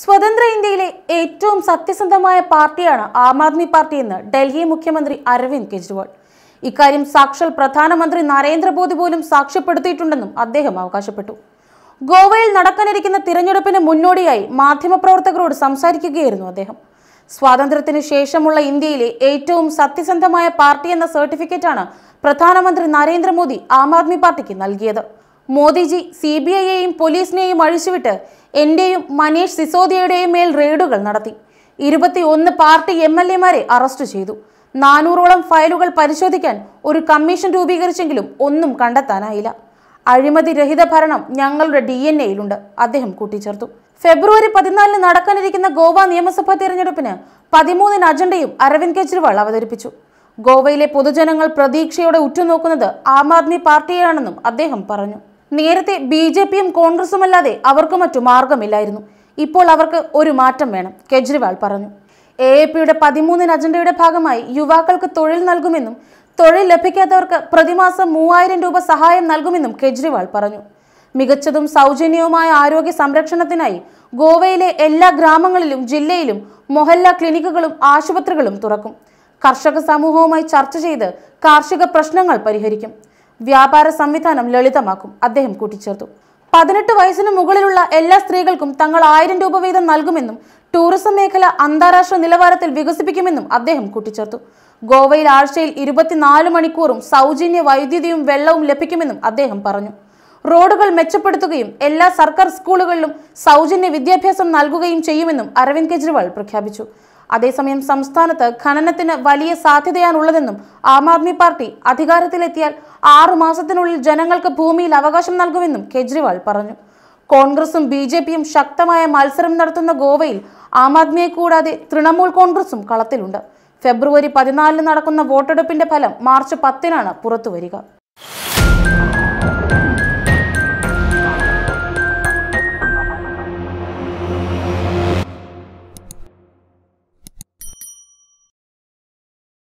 സ്വതന്ത്ര ഇന്ത്യയിലെ ഏറ്റവും സത്യസന്ധമായ പാർട്ടിയാണ് ആം ആദ്മി പാർട്ടി എന്ന് ഡൽഹി മുഖ്യമന്ത്രി അരവിന്ദ് കെജ്രിവാൾ ഇക്കാര്യം സാക്ഷൽ പ്രധാനമന്ത്രി നരേന്ദ്രമോദി പോലും സാക്ഷ്യപ്പെടുത്തിയിട്ടുണ്ടെന്നും അദ്ദേഹം അവകാശപ്പെട്ടു ഗോവയിൽ നടക്കാനിരിക്കുന്ന തിരഞ്ഞെടുപ്പിന് മുന്നോടിയായി മാധ്യമപ്രവർത്തകരോട് സംസാരിക്കുകയായിരുന്നു അദ്ദേഹം സ്വാതന്ത്ര്യത്തിന് ശേഷമുള്ള ഇന്ത്യയിലെ ഏറ്റവും സത്യസന്ധമായ പാർട്ടി എന്ന സർട്ടിഫിക്കറ്റാണ് പ്രധാനമന്ത്രി നരേന്ദ്രമോദി ആം ആദ്മി പാർട്ടിക്ക് നൽകിയത് മോദിജി സി ബി ഐയെയും പോലീസിനെയും അഴിച്ചുവിട്ട് എന്റെയും മനീഷ് സിസോദിയയുടെയും മേൽ റെയ്ഡുകൾ നടത്തി ഒന്ന് പാർട്ടി എം എൽ എമാരെ അറസ്റ്റ് ചെയ്തു നാനൂറോളം ഫയലുകൾ പരിശോധിക്കാൻ ഒരു കമ്മീഷൻ രൂപീകരിച്ചെങ്കിലും ഒന്നും കണ്ടെത്താനായില്ല അഴിമതി രഹിത ഭരണം ഞങ്ങളുടെ ഡി എൻ എയിലുണ്ട് അദ്ദേഹം കൂട്ടിച്ചേർത്തു ഫെബ്രുവരി പതിനാലിന് നടക്കാനിരിക്കുന്ന ഗോവ നിയമസഭാ തിരഞ്ഞെടുപ്പിന് പതിമൂന്നിന് അജണ്ടയും അരവിന്ദ് കെജ്രിവാൾ അവതരിപ്പിച്ചു ഗോവയിലെ പൊതുജനങ്ങൾ പ്രതീക്ഷയോടെ ഉറ്റുനോക്കുന്നത് ആം ആദ്മി പാർട്ടിയാണെന്നും അദ്ദേഹം പറഞ്ഞു നേരത്തെ ബി ജെ പിയും കോൺഗ്രസുമല്ലാതെ അവർക്ക് മറ്റു മാർഗമില്ലായിരുന്നു ഇപ്പോൾ അവർക്ക് ഒരു മാറ്റം വേണം കെജ്രിവാൾ പറഞ്ഞു എ എ പിയുടെ പതിമൂന്നിന് അജണ്ടയുടെ ഭാഗമായി യുവാക്കൾക്ക് തൊഴിൽ നൽകുമെന്നും തൊഴിൽ ലഭിക്കാത്തവർക്ക് പ്രതിമാസം മൂവായിരം രൂപ സഹായം നൽകുമെന്നും കെജ്രിവാൾ പറഞ്ഞു മികച്ചതും സൗജന്യവുമായ ആരോഗ്യ സംരക്ഷണത്തിനായി ഗോവയിലെ എല്ലാ ഗ്രാമങ്ങളിലും ജില്ലയിലും മൊഹല്ല ക്ലിനിക്കുകളും ആശുപത്രികളും തുറക്കും കർഷക സമൂഹവുമായി ചർച്ച ചെയ്ത് കാർഷിക പ്രശ്നങ്ങൾ പരിഹരിക്കും വ്യാപാര സംവിധാനം ലളിതമാക്കും അദ്ദേഹം കൂട്ടിച്ചേർത്തു പതിനെട്ട് വയസ്സിന് മുകളിലുള്ള എല്ലാ സ്ത്രീകൾക്കും തങ്ങൾ ആയിരം രൂപ വീതം നൽകുമെന്നും ടൂറിസം മേഖല അന്താരാഷ്ട്ര നിലവാരത്തിൽ വികസിപ്പിക്കുമെന്നും അദ്ദേഹം കൂട്ടിച്ചേർത്തു ഗോവയിൽ ആഴ്ചയിൽ ഇരുപത്തിനാല് മണിക്കൂറും സൗജന്യ വൈദ്യുതിയും വെള്ളവും ലഭിക്കുമെന്നും അദ്ദേഹം പറഞ്ഞു റോഡുകൾ മെച്ചപ്പെടുത്തുകയും എല്ലാ സർക്കാർ സ്കൂളുകളിലും സൗജന്യ വിദ്യാഭ്യാസം നൽകുകയും ചെയ്യുമെന്നും അരവിന്ദ് കെജ്രിവാൾ പ്രഖ്യാപിച്ചു അതേസമയം സംസ്ഥാനത്ത് ഖനനത്തിന് വലിയ സാധ്യതയാണുള്ളതെന്നും ആം ആദ്മി പാർട്ടി അധികാരത്തിലെത്തിയാൽ ആറു മാസത്തിനുള്ളിൽ ജനങ്ങൾക്ക് ഭൂമിയിൽ അവകാശം നൽകുമെന്നും കെജ്രിവാൾ പറഞ്ഞു കോൺഗ്രസും ബി ജെ പിയും ശക്തമായ മത്സരം നടത്തുന്ന ഗോവയിൽ ആം ആദ്മിയെ കൂടാതെ തൃണമൂൽ കോൺഗ്രസും കളത്തിലുണ്ട് ഫെബ്രുവരി പതിനാലിന് നടക്കുന്ന വോട്ടെടുപ്പിന്റെ ഫലം മാർച്ച് പത്തിനാണ് പുറത്തുവരിക